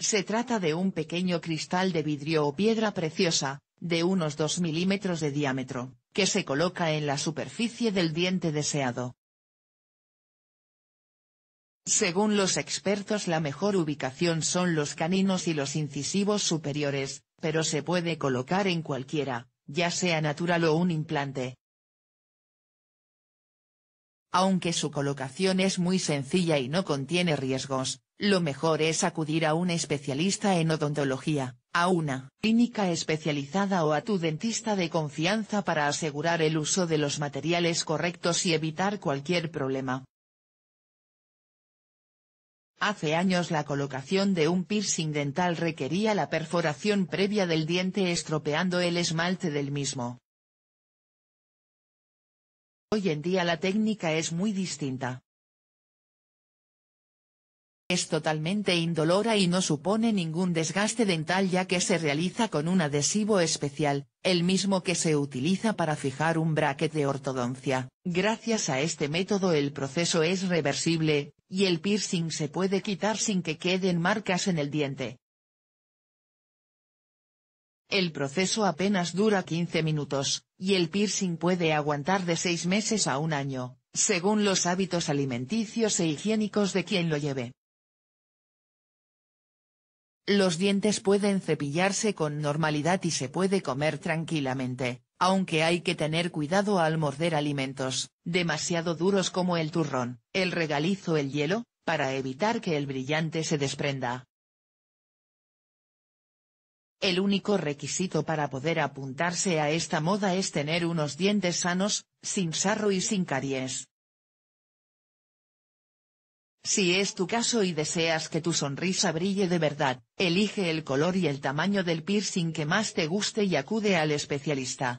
Se trata de un pequeño cristal de vidrio o piedra preciosa, de unos 2 milímetros de diámetro, que se coloca en la superficie del diente deseado. Según los expertos la mejor ubicación son los caninos y los incisivos superiores, pero se puede colocar en cualquiera, ya sea natural o un implante. Aunque su colocación es muy sencilla y no contiene riesgos, lo mejor es acudir a un especialista en odontología, a una clínica especializada o a tu dentista de confianza para asegurar el uso de los materiales correctos y evitar cualquier problema. Hace años la colocación de un piercing dental requería la perforación previa del diente estropeando el esmalte del mismo. Hoy en día la técnica es muy distinta. Es totalmente indolora y no supone ningún desgaste dental ya que se realiza con un adhesivo especial, el mismo que se utiliza para fijar un bracket de ortodoncia. Gracias a este método el proceso es reversible, y el piercing se puede quitar sin que queden marcas en el diente. El proceso apenas dura 15 minutos, y el piercing puede aguantar de 6 meses a un año, según los hábitos alimenticios e higiénicos de quien lo lleve. Los dientes pueden cepillarse con normalidad y se puede comer tranquilamente, aunque hay que tener cuidado al morder alimentos, demasiado duros como el turrón, el regalizo el hielo, para evitar que el brillante se desprenda. El único requisito para poder apuntarse a esta moda es tener unos dientes sanos, sin sarro y sin caries. Si es tu caso y deseas que tu sonrisa brille de verdad, elige el color y el tamaño del piercing que más te guste y acude al especialista.